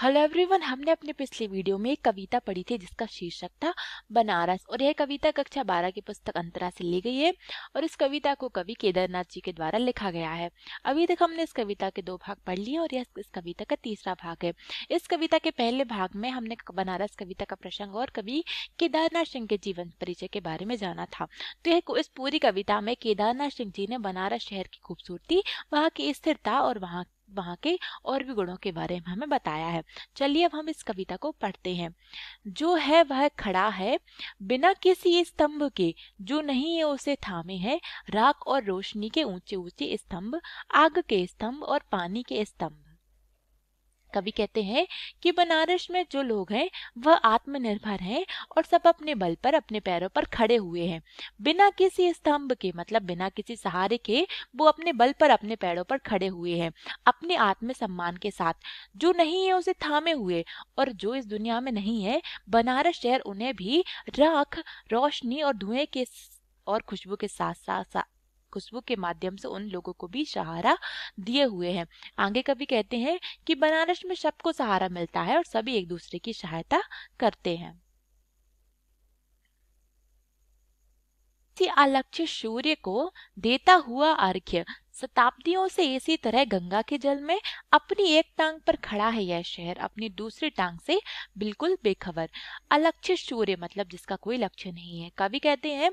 hello everyone हमने अपने पिछले वीडियो में एक कविता पढ़ी थी जिसका शीर्षक था बनारस और यह कविता कक्षा बारह की पुस्तक अंतरा से ली गई है और इस कविता को कवि केदारनाथ जी के द्वारा लिखा गया है अभी तक हमने इस कविता के दो भाग पढ़ लिए और यह इस कविता का तीसरा भाग है इस कविता के पहले भाग में हमने बनारस कविता का प्रसंग और कवि केदारनाथ सिंह के जीवन परिचय के बारे में जाना था तो यह इस पूरी कविता में केदारनाथ सिंह जी ने बनारस शहर की खूबसूरती वहाँ की स्थिरता और वहाँ वहाँ के और भी गुणों के बारे में हमें बताया है चलिए अब हम इस कविता को पढ़ते हैं जो है वह खड़ा है बिना किसी स्तंभ के जो नहीं है उसे थामे है राख और रोशनी के ऊंचे ऊंचे स्तंभ आग के स्तंभ और पानी के स्तंभ कवि कहते हैं कि बनारस में जो लोग हैं वह आत्मनिर्भर हैं और सब अपने बल पर अपने पैरों पर खड़े हुए हैं बिना किसी स्तंभ के मतलब बिना किसी सहारे के वो अपने बल पर अपने पैरों पर खड़े हुए हैं अपने आत्मसम्मान के साथ जो नहीं है उसे थामे हुए और जो इस दुनिया में नहीं है बनारस शहर उन्हें भी राख रोशनी और धुएं के और खुशबू के साथ साथ, साथ खुशबू के माध्यम से उन लोगों को भी सहारा दिए हुए हैं आगे कभी कहते हैं कि बनारस में सबको सहारा मिलता है और सभी एक दूसरे की सहायता करते हैं अलक्ष्य सूर्य को देता हुआ अर्घ्य शताब्दियों से इसी तरह गंगा के जल में अपनी एक टांग पर खड़ा है यह शहर अपनी दूसरी टांग से बिल्कुल बेखबर अलक्षित सूर्य मतलब जिसका कोई लक्ष्य नहीं है कवि कहते हैं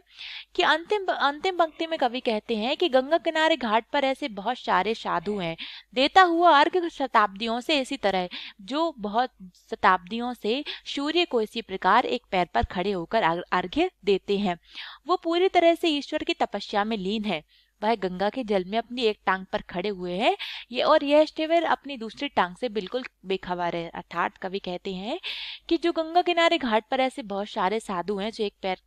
कि अंतिम अंतिम पंक्ति में कवि कहते हैं कि गंगा किनारे घाट पर ऐसे बहुत सारे साधु हैं देता हुआ अर्घ शताब्दियों से इसी तरह जो बहुत शताब्दियों से सूर्य को इसी प्रकार एक पैर पर खड़े होकर अर्घ्य देते हैं वो पूरी तरह से ईश्वर की तपस्या में लीन है वह गंगा के जल में अपनी एक टांग पर खड़े हुए हैं ये और यह स्टेवर अपनी दूसरी टांग से बिल्कुल बेखबर है अर्थात कवि कहते हैं कि जो गंगा किनारे घाट पर ऐसे बहुत सारे साधु हैं जो एक पैर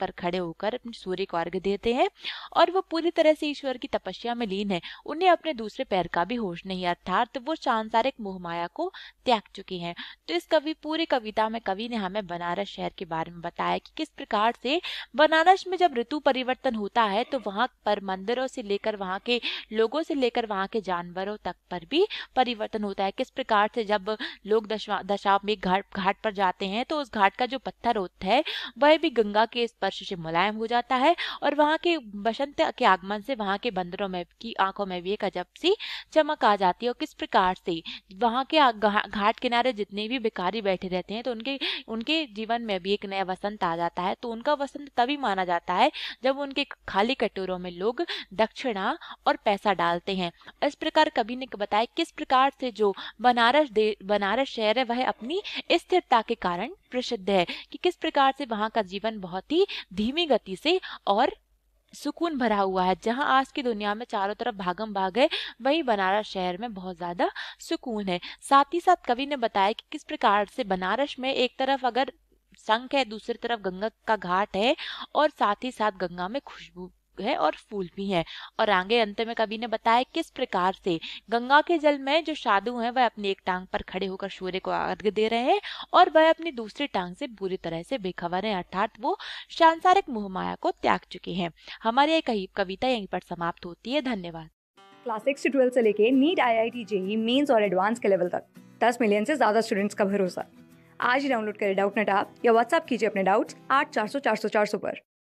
पर खड़े होकर अपने सूर्य को अर्घ देते हैं और वो पूरी तरह से ईश्वर की तपस्या में लीन है उन्हें अपने दूसरे पैर का भी होश नहीं अर्थात वो सांसारिक मोहमाया को त्याग चुके हैं तो इस कवि पूरी कविता में कवि ने हमें बनारस शहर के बारे में बताया कि किस प्रकार से बनारस में जब ऋतु परिवर्तन होता है तो वहाँ पर मंदिरों से लेकर वहाँ के लोगों से लेकर वहाँ के जानवरों तक पर भी परिवर्तन होता है किस प्रकार से जब लोग दशा दशा में घाट घाट पर जाते हैं तो उस घाट का जो पत्थर होता है वह भी गंगा के इस स्पर्श से मुलायम हो जाता है और वहाँ के बसंत के आगमन से वहाँ के बंदरों में की आंखों में भी एक अजब सी चमक आ जाती है और किस प्रकार से वहाँ के घाट किनारे जितने भी भिखारी बैठे रहते हैं तो उनके उनके जीवन में भी एक नया वसंत आ जाता है तो उनका वसंत तभी माना जाता है जब उनके खाली कटोरों में लोग दक्षिणा और पैसा डालते हैं इस प्रकार कवि ने बताया किस प्रकार से जो बनारस बनारस शहर है वह अपनी स्थिरता के कारण प्रसिद्ध है कि किस प्रकार से वहाँ का जीवन बहुत ही धीमी गति से और सुकून भरा हुआ है जहां आज की दुनिया में चारों तरफ भागम भाग है वही बनारस शहर में बहुत ज्यादा सुकून है साथ ही साथ कवि ने बताया कि किस प्रकार से बनारस में एक तरफ अगर संख है दूसरी तरफ गंगा का घाट है और साथ ही साथ गंगा में खुशबू है और फूल भी हैं और आगे अंत में कवि ने बताया किस प्रकार से गंगा के जल में जो साधु हैं वह अपनी एक टांग पर खड़े होकर सूर्य को अर्घ दे रहे हैं और वह अपनी दूसरी टांग से बुरी तरह से बेखबर है अर्थात वो सांसारिक मोहमाया को त्याग चुके हैं हमारी यह कविता यहीं पर समाप्त होती है धन्यवाद क्लास सिक्स से ट्वेल्थ से लेके NEET I I T JEE mains और एडवांस के लेवल तक दस मिलियन से ज्यादा स्टूडेंट्स का भरोसा आज ही डाउनलोड करें डाउट नेट ऐप या व्हाट्सअप कीजिए अपने डाउट्स आठ चार सौ चार सौ चार सौ पर